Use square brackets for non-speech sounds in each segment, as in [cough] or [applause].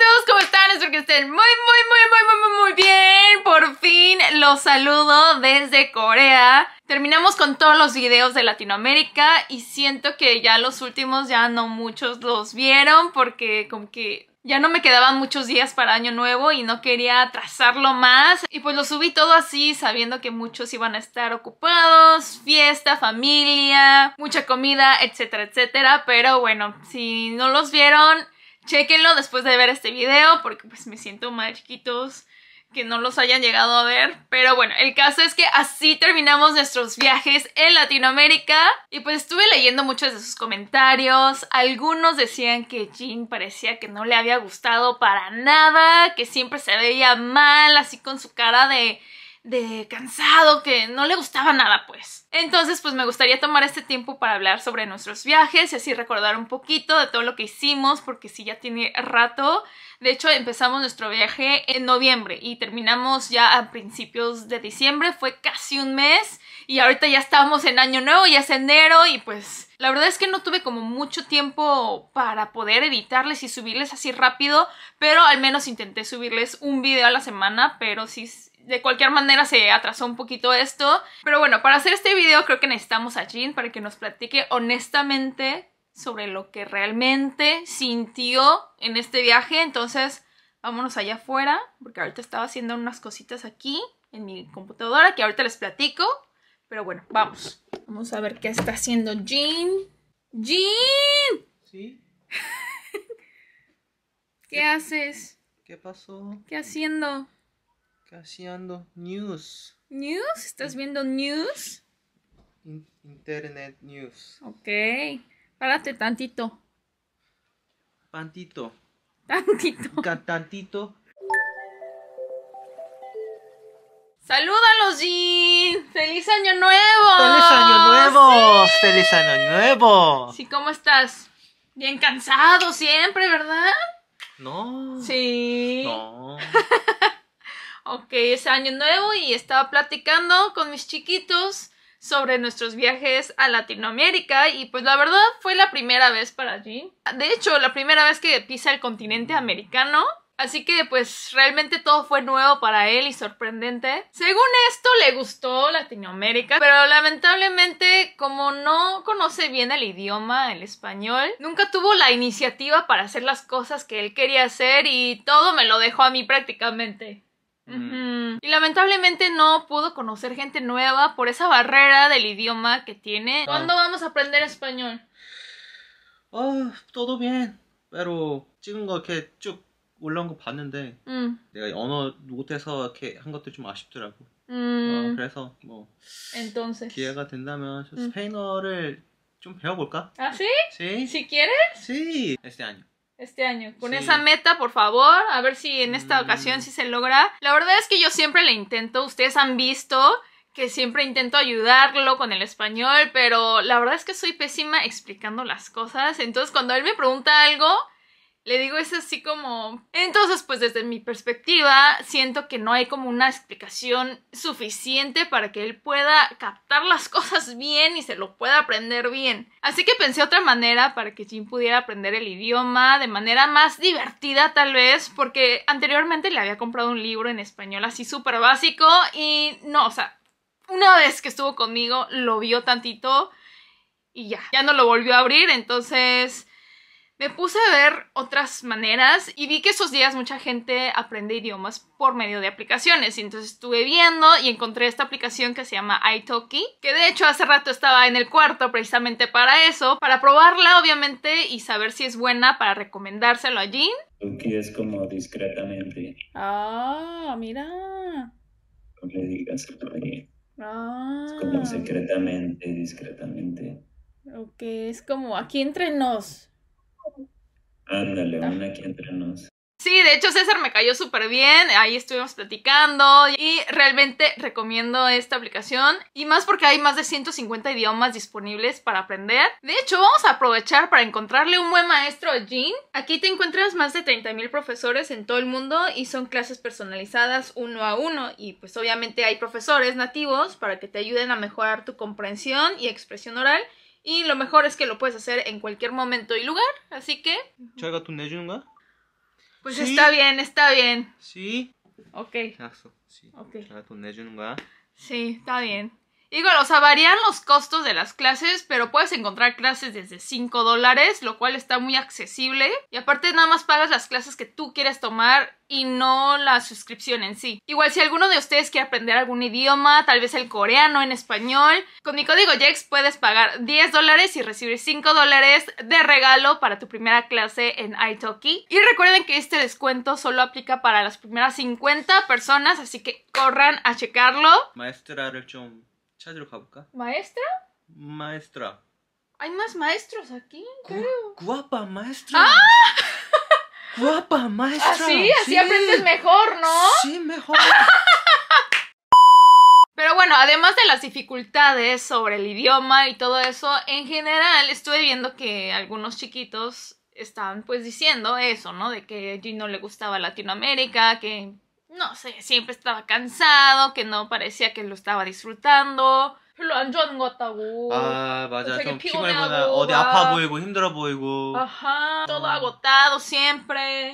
¡Todos! ¿cómo están? Espero que estén muy, muy, muy, muy, muy, muy bien. Por fin los saludo desde Corea. Terminamos con todos los videos de Latinoamérica y siento que ya los últimos ya no muchos los vieron porque como que ya no me quedaban muchos días para Año Nuevo y no quería atrasarlo más. Y pues lo subí todo así, sabiendo que muchos iban a estar ocupados, fiesta, familia, mucha comida, etcétera, etcétera. Pero bueno, si no los vieron... Chequenlo después de ver este video porque pues me siento mal chiquitos que no los hayan llegado a ver. Pero bueno, el caso es que así terminamos nuestros viajes en Latinoamérica. Y pues estuve leyendo muchos de sus comentarios. Algunos decían que Jean parecía que no le había gustado para nada, que siempre se veía mal, así con su cara de de cansado, que no le gustaba nada pues. Entonces pues me gustaría tomar este tiempo para hablar sobre nuestros viajes y así recordar un poquito de todo lo que hicimos porque sí ya tiene rato. De hecho empezamos nuestro viaje en noviembre y terminamos ya a principios de diciembre, fue casi un mes y ahorita ya estamos en año nuevo, ya es enero y pues la verdad es que no tuve como mucho tiempo para poder editarles y subirles así rápido, pero al menos intenté subirles un video a la semana, pero sí de cualquier manera se atrasó un poquito esto. Pero bueno, para hacer este video creo que necesitamos a Jin para que nos platique honestamente sobre lo que realmente sintió en este viaje. Entonces, vámonos allá afuera, porque ahorita estaba haciendo unas cositas aquí en mi computadora que ahorita les platico. Pero bueno, vamos. Vamos a ver qué está haciendo Jean. ¡Jean! ¿Sí? ¿Qué, [laughs] ¿Qué haces? ¿Qué pasó? ¿Qué haciendo? casiando news. ¿News? ¿Estás viendo news? Internet news. Ok. Párate tantito. Tantito. Tantito. [laughs] tantito. ¡Salúdalos, jean! ¡Feliz Año Nuevo! ¡Feliz Año Nuevo! ¡Sí! ¡Feliz Año Nuevo! ¿cómo estás? Bien cansado siempre, ¿verdad? No. Sí. No. [laughs] Ok, es año nuevo y estaba platicando con mis chiquitos sobre nuestros viajes a Latinoamérica y pues la verdad fue la primera vez para allí. De hecho, la primera vez que pisa el continente americano. Así que pues realmente todo fue nuevo para él y sorprendente. Según esto le gustó Latinoamérica, pero lamentablemente como no conoce bien el idioma, el español, nunca tuvo la iniciativa para hacer las cosas que él quería hacer y todo me lo dejó a mí prácticamente. Y lamentablemente no pudo conocer gente nueva por esa barrera del idioma que tiene. ¿Cuándo vamos a aprender español? Ah, todo bien. pero 찍은 거 이렇게 쭉 올라온 거 봤는데 음. 내가 언어 못해서 이렇게 한 것도 좀 아쉽더라고. 뭐 Entonces. 기회가 된다면 음. 스페인어를 좀 배워볼까? 아, sí? Sí. Si quieres? Sí. Este año este año. Con esa meta, por favor, a ver si en esta mm. ocasión sí se logra. La verdad es que yo siempre le intento, ustedes han visto que siempre intento ayudarlo con el español, pero la verdad es que soy pésima explicando las cosas. Entonces, cuando él me pregunta algo, le digo, es así como... Entonces, pues desde mi perspectiva, siento que no hay como una explicación suficiente para que él pueda captar las [laughs] cosas bien y se lo pueda aprender bien. Así que pensé otra manera para que Jim pudiera aprender el idioma de manera más divertida tal vez, porque anteriormente le había comprado un libro en español así súper básico y no, o sea, una vez que estuvo conmigo lo vio tantito y ya, ya no lo volvió a abrir, entonces me puse a ver otras maneras y vi que esos días mucha gente aprende idiomas por medio de aplicaciones. Y entonces estuve viendo y encontré esta aplicación que se llama italki, que de hecho hace rato estaba en el cuarto precisamente para eso, para probarla obviamente y saber si es buena para recomendárselo a Jean. es como discretamente. Ah, mira. No le digas a Ah. Es como ah. secretamente, discretamente. Ok, es como aquí entre nos. Ándale, una aquí entre nos. Sí, de hecho César me cayó súper bien, ahí estuvimos platicando y realmente recomiendo esta aplicación y más porque hay más de 150 idiomas disponibles para aprender. De hecho, vamos a aprovechar para encontrarle un buen maestro a Jean. Aquí te encuentras más de 30.000 profesores en todo el mundo y son clases personalizadas uno a uno y pues obviamente hay profesores nativos para que te ayuden a mejorar tu comprensión y expresión oral y lo mejor es que lo puedes hacer en cualquier momento y lugar, así que... Pues está bien, está bien. Sí. Ok. Sí, sí está bien. Igual, bueno, o sea, varían los costos de las clases, pero puedes encontrar clases desde 5 dólares, lo cual está muy accesible. Y aparte nada más pagas las clases que tú quieres tomar y no la suscripción en sí. Igual si alguno de ustedes quiere aprender algún idioma, tal vez el coreano en español, con mi código JEX puedes pagar 10 dólares y recibir 5 dólares de regalo para tu primera clase en Italki. Y recuerden que este descuento solo aplica para las primeras 50 personas, así que corran a checarlo. Maestra Maestra? Maestra Maestra. Maestra. Hay más maestros aquí, Guapa maestra. ¡Ah! [laughs] Guapa maestra. Así, así aprendes mejor, ¿no? Sí, mejor. [laughs] Pero bueno, además de las dificultades sobre el idioma y todo eso, en general estuve viendo que algunos chiquitos estaban pues diciendo eso, ¿no? De que no le gustaba Latinoamérica, que no sé, siempre estaba cansado, que no parecía que lo estaba disfrutando. 별로 안 좋아하는 것 같다고. 아 맞아 좀 피곤해 어디 아파 보이고 힘들어 보이고. Todo agotado siempre.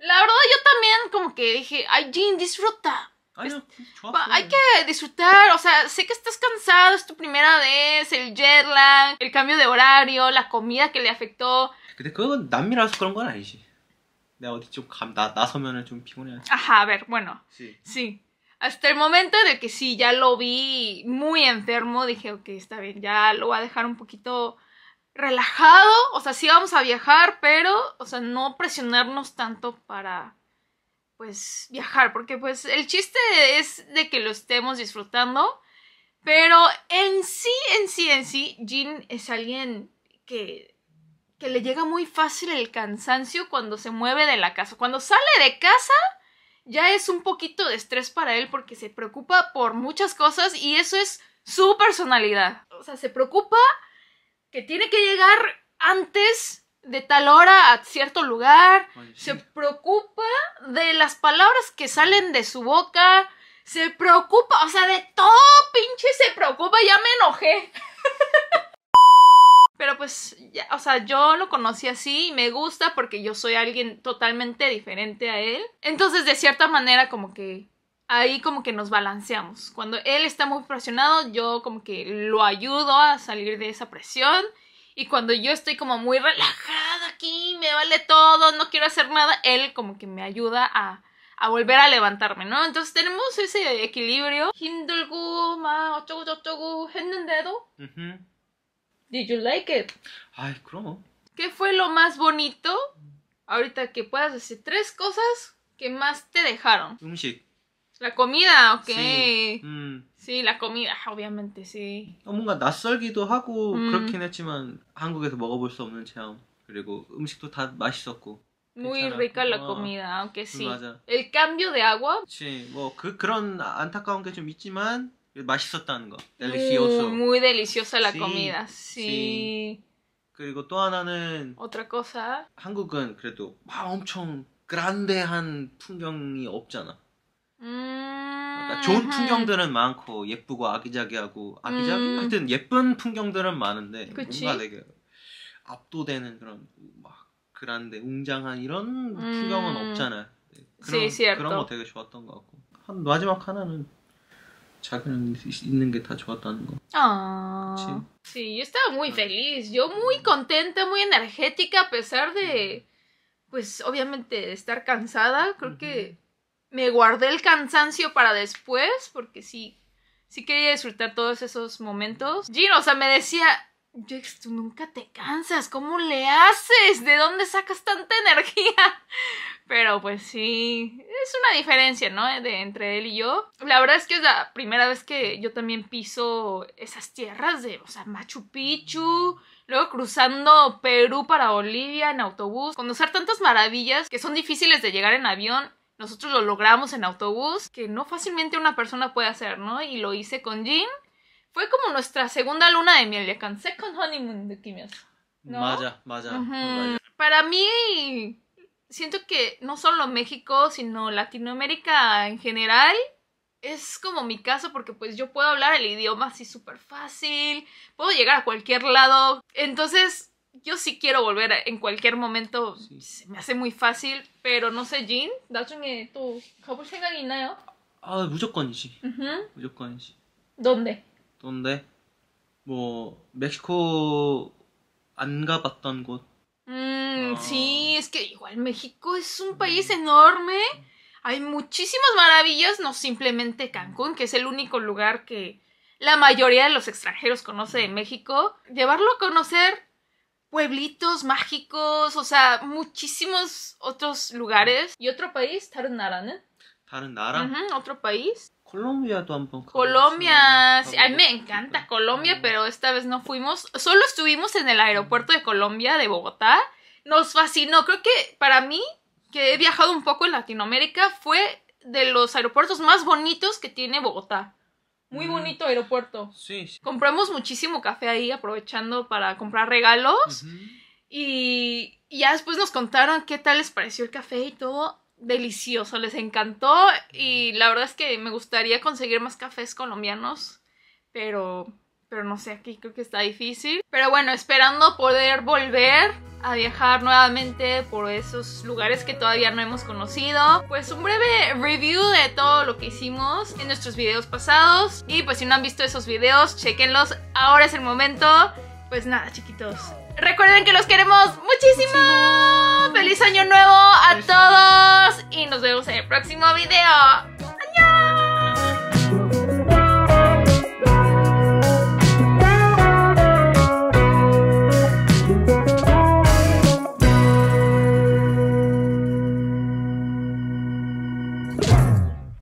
La verdad yo también como que dije, ay Jin disfruta. hay que disfrutar, o sea, sé que estás cansado, es tu primera vez, el jet lag, el cambio de horario, la comida que le afectó. 근데 그건 남미라서 그런 건 아니지. Ajá, a ver, bueno. Sí. Sí. Hasta el momento de que sí, ya lo vi muy enfermo, dije, ok, está bien, ya lo voy a dejar un poquito relajado. O sea, sí vamos a viajar, pero, o sea, no presionarnos tanto para, pues, viajar. Porque, pues, el chiste es de que lo estemos disfrutando. Pero en sí, en sí, en sí, Jin es alguien que que le llega muy fácil el cansancio cuando se mueve de la casa. Cuando sale de casa, ya es un poquito de estrés para él porque se preocupa por muchas cosas y eso es su personalidad. O sea, se preocupa que tiene que llegar antes de tal hora a cierto lugar, se preocupa de las palabras que salen de su boca, se preocupa, o sea, de todo pinche se preocupa, ya me enojé pues, ya, o sea, yo lo conocí así y me gusta porque yo soy alguien totalmente diferente a él. Entonces, de cierta manera, como que ahí como que nos balanceamos. Cuando él está muy presionado, yo como que lo ayudo a salir de esa presión. Y cuando yo estoy como muy relajada aquí, me vale todo, no quiero hacer nada, él como que me ayuda a, volver a levantarme, ¿no? Entonces tenemos ese equilibrio. 힘들고 Did you like it? Ay, ¿cómo? ¿Qué fue lo más bonito? Ahorita que puedas decir tres cosas que más te dejaron. 음식. La comida, ok. Sí, mm. sí, la comida, [laughs] obviamente, sí. 어, 뭔가 낯설기도 하고 음. 그렇긴 했지만 한국에서 먹어볼 수 없는 체험. 그리고 음식도 다 맛있었고. Muy rica la comida, aunque sí. 맞아. El cambio de agua. Sí, 뭐 그, 그런 안타까운 게좀 있지만 맛있었다는 거. Delicioso. 음, muy deliciosa la sí, comida. Sí. sí. 그리고 또 하나는 otra cosa. 한국은 그래도 막 엄청 그란데한 풍경이 없잖아. 그러니까 음... 좋은 음. 풍경들은 많고 예쁘고 아기자기하고 아기자기 음... 하여튼 예쁜 풍경들은 많은데 그치? 뭔가 되게 압도되는 그런 막 그란데 웅장한 이런 음. 풍경은 음... 없잖아. 네, 그런, sí, 그런 거 되게 좋았던 것 같고 한 마지막 하나는 자기랑 있는 estar Ah. Sí. yo estaba muy feliz, yo muy contenta, muy energética, a pesar de, pues obviamente, estar cansada. Creo que me guardé el cansancio para después, porque sí, sí quería disfrutar todos esos momentos. Gino, o sea, me decía, Jex, tú nunca te cansas, ¿cómo le haces? ¿De dónde sacas tanta [laughs] energía? Pero pues sí, es una diferencia, ¿no? De, entre él y yo. La verdad es que es la primera vez que yo también piso esas tierras de, o sea, Machu Picchu, luego cruzando Perú para Bolivia en autobús, conocer tantas maravillas que son difíciles de llegar en avión nosotros lo logramos en autobús, que no fácilmente una persona puede hacer, ¿no? Y lo hice con Jim. Fue como nuestra segunda luna de miel, ya con honeymoon de Kimias. ¿no? Vaya, Para mí, siento que no solo México, sino Latinoamérica en general, es como mi caso porque pues yo puedo hablar el idioma así súper fácil, puedo llegar a cualquier lado. Entonces, yo sí quiero volver en cualquier momento, se me hace muy fácil, pero no sé, Jin, 또 가볼 생각이 있나요? 무조건이지. ¿Dónde? ¿Dónde? 뭐 México, 안곳 Mm, sí, es que igual México es un país enorme. Hay muchísimas maravillas, no simplemente Cancún, que es el único lugar que la mayoría de los extranjeros conoce de México. Llevarlo a conocer pueblitos mágicos, o sea, muchísimos otros lugares. ¿Y otro país? Tarnaran, ¿eh? uh otro país. Colombia tampoco. Colombia, sí, a mí me encanta Colombia, pero esta vez no fuimos. Solo estuvimos en el aeropuerto de Colombia, de Bogotá, nos fascinó. Creo que para mí, que he viajado un poco en Latinoamérica, fue de los aeropuertos más bonitos que tiene Bogotá. Muy mm. bonito aeropuerto. Sí, sí. Compramos muchísimo café ahí, aprovechando para comprar regalos. y, y, ya después nos contaron qué tal les pareció el café y todo. Delicioso, les encantó. Y mm. la verdad es que me gustaría conseguir más cafés colombianos. Pero, pero no sé, aquí creo que está difícil. Pero bueno, esperando poder volver a viajar nuevamente por esos lugares que todavía no hemos conocido. Pues un breve review de todo lo que hicimos en nuestros videos pasados. Y pues si no han visto esos videos, chequenlos. Ahora es el momento. Pues nada, chiquitos. Recuerden que los queremos muchísimo. Feliz año nuevo a todos. Y nos vemos en el próximo video.